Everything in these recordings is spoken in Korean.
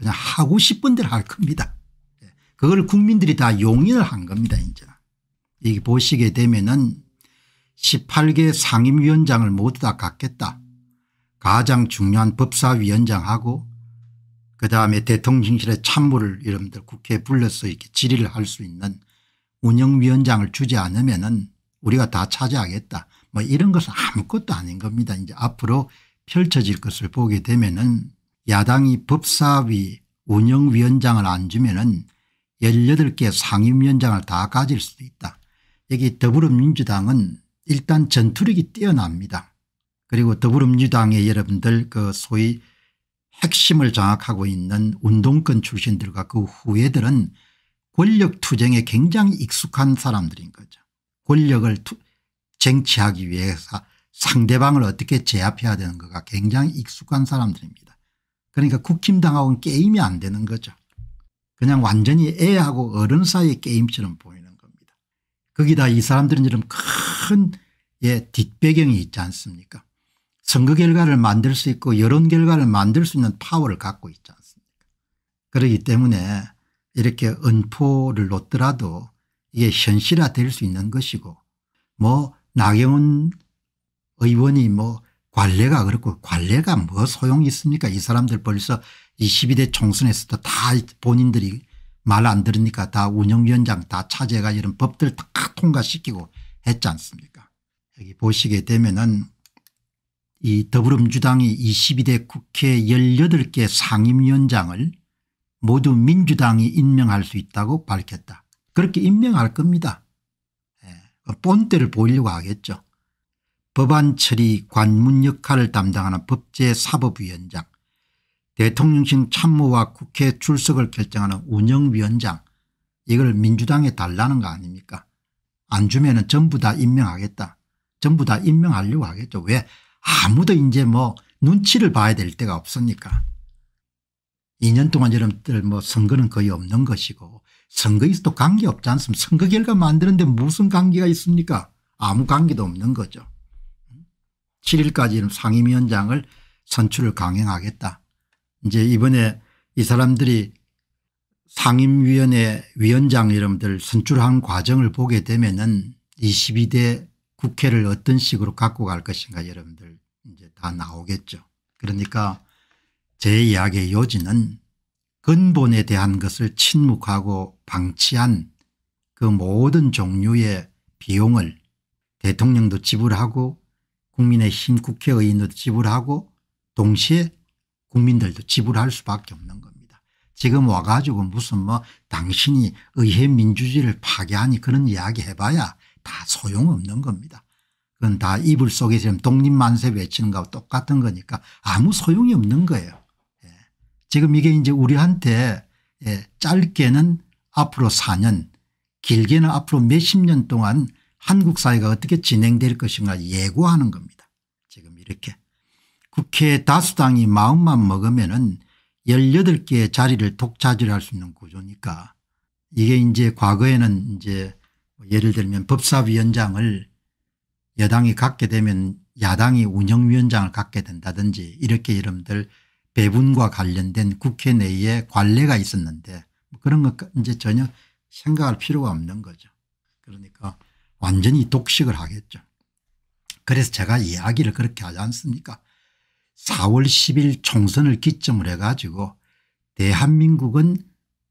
그냥 하고 싶은 대로 할 겁니다. 예. 그걸 국민들이 다 용인을 한 겁니다 이제. 이게 보시게 되면은 18개 상임위원장을 모두 다 갖겠다. 가장 중요한 법사위원장하고 그다음에 대통령실의 참모를 여러분들 국회에 불러서 이렇게 질의를 할 수 있는 운영위원장을 주지 않으면 은 우리가 다 차지하겠다. 뭐 이런 것은 아무것도 아닌 겁니다. 이제 앞으로 펼쳐질 것을 보게 되면 은 야당이 법사위 운영위원장을 안 주면은 18개 상임위원장을 다 가질 수도 있다. 여기 더불어민주당은 일단 전투력이 뛰어납니다. 그리고 더불어민주당의 여러분들 그 소위 핵심을 장악하고 있는 운동권 출신들과 그 후예들은 권력투쟁에 굉장히 익숙한 사람들인 거죠. 권력을 쟁취하기 위해서 상대방을 어떻게 제압해야 되는가가 굉장히 익숙한 사람들입니다. 그러니까 국힘당하고는 게임이 안 되는 거죠. 그냥 완전히 애하고 어른 사이의 게임처럼 보이는 겁니다. 거기다 이 사람들은 이런 큰 예, 뒷배경이 있지 않습니까 선거 결과를 만들 수 있고 여론 결과를 만들 수 있는 파워를 갖고 있지 않습니까 그렇기 때문에 이렇게 은포를 놓더라도 이게 현실화 될 수 있는 것이고 뭐 나경원 의원이 뭐 관례가 그렇고 관례가 뭐 소용이 있습니까 이 사람들 벌써 22대 총선에서도 다 본인들이 말 안 들으니까 다 운영위원장 다 차제가 이런 법들 다 통과시키고 했지 않습니까 여기 보시게 되면은 이 더불어민주당이 22대 국회 18개 상임위원장을 모두 민주당이 임명할 수 있다고 밝혔다. 그렇게 임명할 겁니다. 예. 본때를 보이려고 하겠죠. 법안 처리 관문 역할을 담당하는 법제사법위원장 대통령실 참모와 국회 출석을 결정하는 운영위원장 이걸 민주당에 달라는 거 아닙니까 안 주면 은 전부 다 임명하겠다 전부 다 임명하려고 하겠죠 왜 아무도 이제 뭐 눈치를 봐야 될 때가 없으니까 2년 동안 여러분들 뭐 선거는 거의 없는 것이고 선거 에서도 관계 없지 않습니까 선거 결과 만드는데 무슨 관계가 있습니까 아무 관계도 없는 거죠 7일까지는 상임위원장을 선출을 강행하겠다. 이제 이번에 이 사람들이 상임위원회 위원장 이름들 선출한 과정을 보게 되면은 22대 국회를 어떤 식으로 갖고 갈 것인가 여러분들 이제 다 나오겠죠. 그러니까 제 이야기의 요지는 근본에 대한 것을 침묵하고 방치한 그 모든 종류의 비용을 대통령도 지불하고 국민의힘 국회의원도 지불하고 동시에 국민들도 지불할 수밖에 없는 겁니다. 지금 와가지고 무슨 뭐 당신이 의회 민주주의를 파괴하니 그런 이야기 해봐야 다 소용없는 겁니다. 그건 다 이불 속에 지금 독립만세 외치는 거하고 똑같은 거니까 아무 소용이 없는 거예요. 예. 지금 이게 이제 우리한테 예. 짧게는 앞으로 4년 길게는 앞으로 몇십 년 동안 한국 사회가 어떻게 진행될 것인가 예고하는 겁니다. 지금 이렇게 국회 다수당이 마음만 먹으면 은 18개의 자리를 독차지할 수 있는 구조니까 이게 이제 과거에는 이제 뭐 예를 들면 법사위원장을 여당이 갖게 되면 야당이 운영위원장을 갖게 된다든지 이렇게 여러분들 배분과 관련된 국회 내에 관례가 있었는데 뭐 그런 것 이제 전혀 생각할 필요가 없는 거죠. 그러니까 완전히 독식을 하겠죠. 그래서 제가 이야기를 그렇게 하지 않습니까 4월 10일 총선을 기점을 해가지고 대한민국은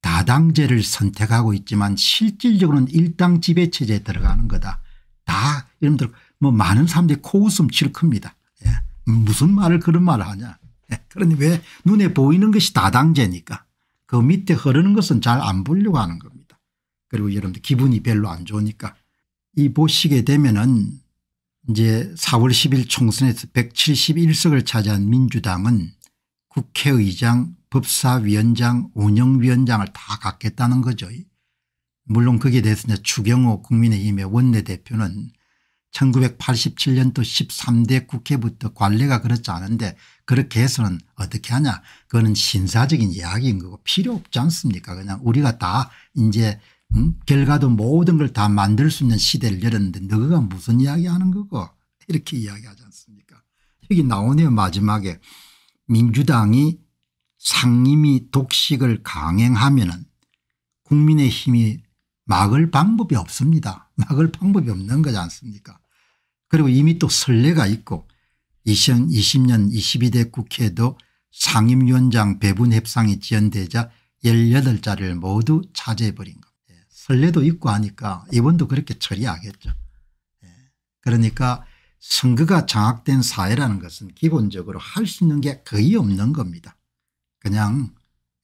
다당제를 선택하고 있지만 실질적으로는 일당 지배체제에 들어가는 거다. 다 여러분들 뭐 많은 사람들이 코웃음 칠 겁니다. 예. 무슨 말을 그런 말을 하냐. 예. 그런데 왜 눈에 보이는 것이 다당제니까 그 밑에 흐르는 것은 잘 안 보려고 하는 겁니다. 그리고 여러분들 기분이 별로 안 좋으니까 이 보시게 되면은 이제 4월 10일 총선에서 171석을 차지한 민주당은 국회의장 법사위원장 운영위원장을 다 갖겠다는 거죠. 물론 거기에 대해서 이제 추경호 국민의힘의 원내대표는 1987년도 13대 국회부터 관례가 그렇지 않은데 그렇게 해서는 어떻게 하냐 그거는 신사적인 이야기인 거고 필요 없지 않습니까 그냥 우리가 다 이제 음? 결과도 모든 걸 다 만들 수 있는 시대를 열었는데 너가 무슨 이야기하는 거고 이렇게 이야기하지 않습니까 여기 나오네요 마지막에 민주당이 상임위 독식을 강행하면 국민의 힘이 막을 방법이 없습니다. 막을 방법이 없는 거지 않습니까 그리고 이미 또 선례가 있고 2020년 22대 국회도 상임위원장 배분 협상이 지연되자 18자를 모두 차지해버린 것. 설레도 있고 하니까 이번도 그렇게 처리하겠죠. 예. 그러니까 선거가 장악된 사회라는 것은 기본적으로 할 수 있는 게 거의 없는 겁니다. 그냥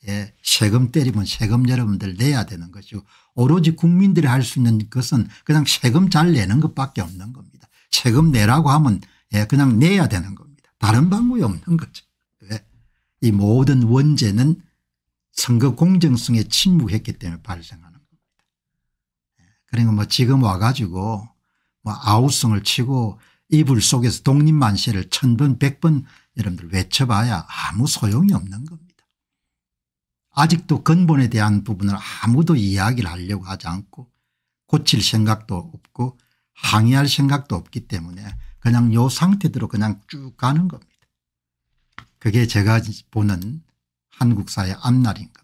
예, 세금 때리면 세금 여러분들 내야 되는 것이고 오로지 국민들이 할 수 있는 것은 그냥 세금 잘 내는 것밖에 없는 겁니다. 세금 내라고 하면 예, 그냥 내야 되는 겁니다. 다른 방법이 없는 거죠. 왜? 이 모든 원죄는 선거 공정성에 침묵했기 때문에 발생하는 그러니까 뭐 지금 와가지고 뭐 아우성을 치고 이불 속에서 독립만세를 천번 백번 여러분들 외쳐봐야 아무 소용이 없는 겁니다. 아직도 근본에 대한 부분을 아무도 이야기를 하려고 하지 않고 고칠 생각도 없고 항의할 생각도 없기 때문에 그냥 요 상태대로 그냥 쭉 가는 겁니다. 그게 제가 보는 한국 사의 앞날인 겁니다.